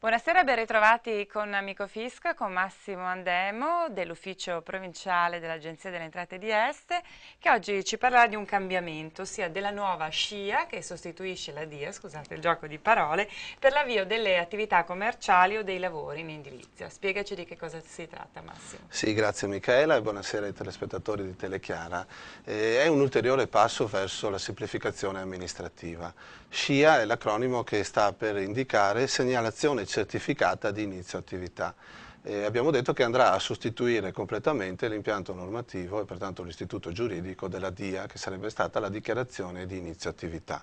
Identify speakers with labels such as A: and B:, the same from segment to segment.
A: Buonasera, ben ritrovati con Amico Fisca, con Massimo Andemo dell'ufficio provinciale dell'Agenzia delle Entrate di Este che oggi ci parlerà di un cambiamento, ossia della nuova SCIA che sostituisce la DIA, scusate il gioco di parole, per l'avvio delle attività commerciali o dei lavori in edilizia. Spiegaci di che cosa si tratta Massimo.
B: Sì, grazie Michela e buonasera ai telespettatori di Telechiara. Eh, è un ulteriore passo verso la semplificazione amministrativa. SCIA è l'acronimo che sta per indicare segnalazione certificata di inizio attività. E abbiamo detto che andrà a sostituire completamente l'impianto normativo e pertanto l'istituto giuridico della DIA, che sarebbe stata la dichiarazione di inizio attività.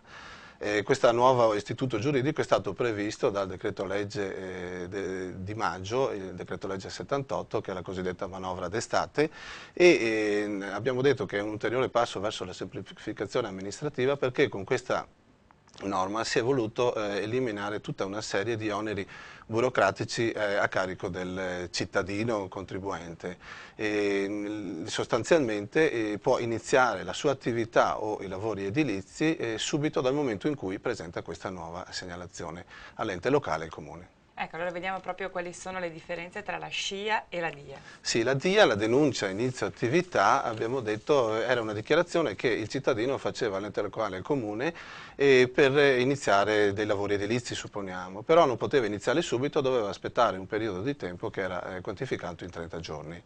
B: questo nuovo istituto giuridico è stato previsto dal decreto legge eh, di maggio, il decreto legge 78, che è la cosiddetta manovra d'estate, e eh, abbiamo detto che è un ulteriore passo verso la semplificazione amministrativa perché con questa norma si è voluto eh, eliminare tutta una serie di oneri burocratici eh, a carico del eh, cittadino contribuente. E, mm, sostanzialmente eh, può iniziare la sua attività o i lavori edilizi eh, subito dal momento in cui presenta questa nuova segnalazione all'ente locale e al comune.
A: Ecco, allora vediamo proprio quali sono le differenze tra la SCIA e la DIA.
B: Sì, la DIA, la denuncia inizio attività, abbiamo detto, era una dichiarazione che il cittadino faceva all'interno del comune eh, per iniziare dei lavori edilizi, supponiamo, però non poteva iniziare subito, doveva aspettare un periodo di tempo che era eh, quantificato in 30 giorni.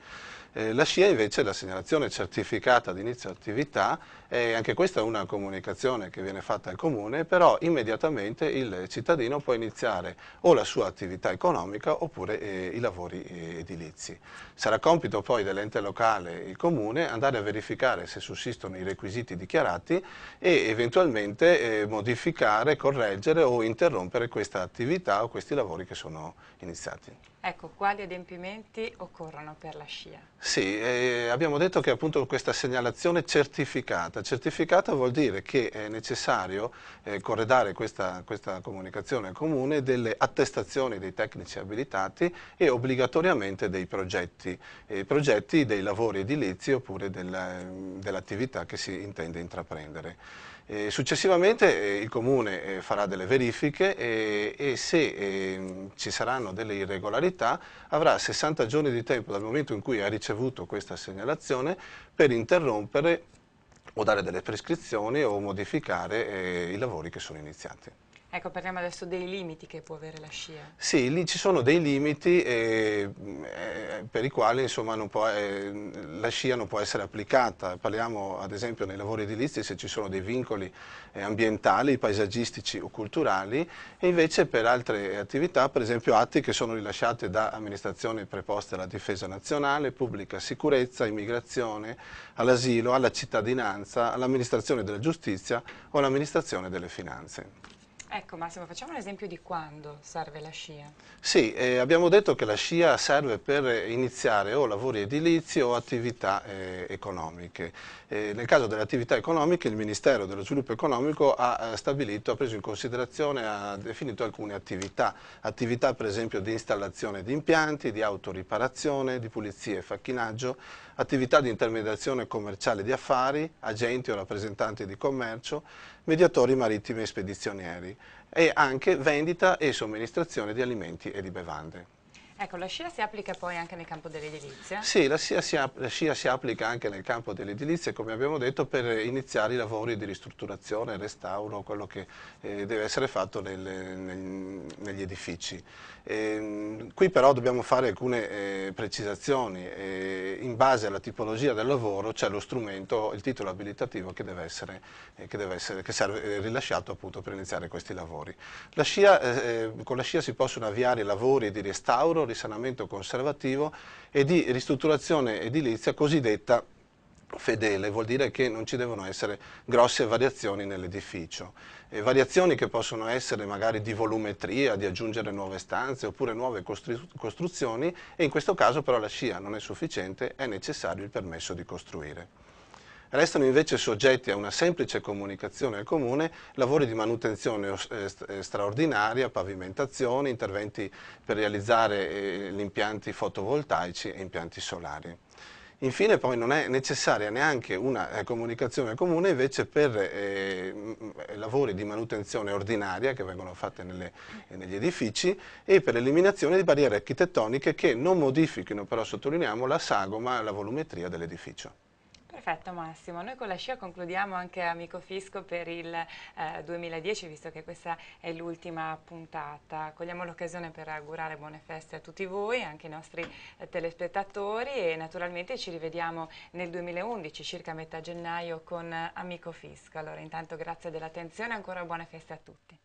B: Eh, la SCIA invece, la segnalazione certificata di inizio attività, eh, anche questa è una comunicazione che viene fatta al comune, però immediatamente il cittadino può iniziare o la sua attività l'attività economica oppure eh, i lavori eh, edilizi. Sarà compito poi dell'ente locale, il comune, andare a verificare se sussistono i requisiti dichiarati e eventualmente eh, modificare, correggere o interrompere questa attività o questi lavori che sono iniziati.
A: Ecco, quali adempimenti occorrono per la scia?
B: Sì, eh, abbiamo detto che appunto questa segnalazione certificata, certificata vuol dire che è necessario eh, corredare questa, questa comunicazione comune delle attestazioni dei tecnici abilitati e obbligatoriamente dei progetti, eh, progetti dei lavori edilizi oppure del, dell'attività che si intende intraprendere. Eh, successivamente eh, il Comune eh, farà delle verifiche eh, e se ehm, ci saranno delle irregolarità avrà 60 giorni di tempo dal momento in cui ha ricevuto questa segnalazione per interrompere o dare delle prescrizioni o modificare eh, i lavori che sono iniziati.
A: Ecco, parliamo adesso dei limiti che può avere la scia.
B: Sì, lì ci sono dei limiti eh, eh, per i quali insomma, può, eh, la scia non può essere applicata. Parliamo ad esempio nei lavori edilizi se ci sono dei vincoli eh, ambientali, paesaggistici o culturali e invece per altre attività, per esempio atti che sono rilasciati da amministrazioni preposte alla difesa nazionale, pubblica sicurezza, immigrazione, all'asilo, alla cittadinanza, all'amministrazione della giustizia o all'amministrazione delle finanze.
A: Ecco Massimo, facciamo un esempio di quando serve la scia.
B: Sì, eh, abbiamo detto che la scia serve per iniziare o lavori edilizi o attività eh, economiche. Eh, nel caso delle attività economiche il Ministero dello Sviluppo Economico ha eh, stabilito, ha preso in considerazione, ha definito alcune attività, attività per esempio di installazione di impianti, di autoriparazione, di pulizia e facchinaggio, attività di intermediazione commerciale di affari, agenti o rappresentanti di commercio, mediatori marittimi e spedizionieri e anche vendita e somministrazione di alimenti e di bevande.
A: Ecco, la scia si applica poi anche nel campo dell'edilizia?
B: Sì, la scia, si la scia, si applica anche nel campo dell'edilizia, come abbiamo detto, per iniziare i lavori di ristrutturazione, restauro, quello che eh, deve essere fatto nel, nel, negli edifici. E, ehm, qui però dobbiamo fare alcune eh, precisazioni. E, eh, in base alla tipologia del lavoro c'è lo strumento, il titolo abilitativo che deve essere, eh, che deve essere che serve, eh, rilasciato appunto per iniziare questi lavori. La scia, eh, con la scia si possono avviare lavori di restauro, risanamento conservativo e di ristrutturazione edilizia cosiddetta fedele, vuol dire che non ci devono essere grosse variazioni nell'edificio. variazioni che possono essere magari di volumetria, di aggiungere nuove stanze oppure nuove costruzioni e in questo caso però la scia non è sufficiente, è necessario il permesso di costruire. Restano invece soggetti a una semplice comunicazione al Comune lavori di manutenzione eh, eh, straordinaria, pavimentazione, interventi per realizzare eh, gli impianti fotovoltaici e impianti solari. Infine poi non è necessaria neanche una comunicazione comune invece per eh, lavori di manutenzione ordinaria che vengono fatte nelle, negli edifici e per l'eliminazione di barriere architettoniche che non modifichino, però sottolineiamo, la sagoma e la volumetria dell'edificio.
A: Perfetto Massimo, noi con la scia concludiamo anche Amico Fisco per il eh, 2010 visto che questa è l'ultima puntata. Cogliamo l'occasione per augurare buone feste a tutti voi, anche ai nostri eh, telespettatori e naturalmente ci rivediamo nel 2011, circa metà gennaio con eh, Amico Fisco. Allora intanto grazie dell'attenzione e ancora buone feste a tutti.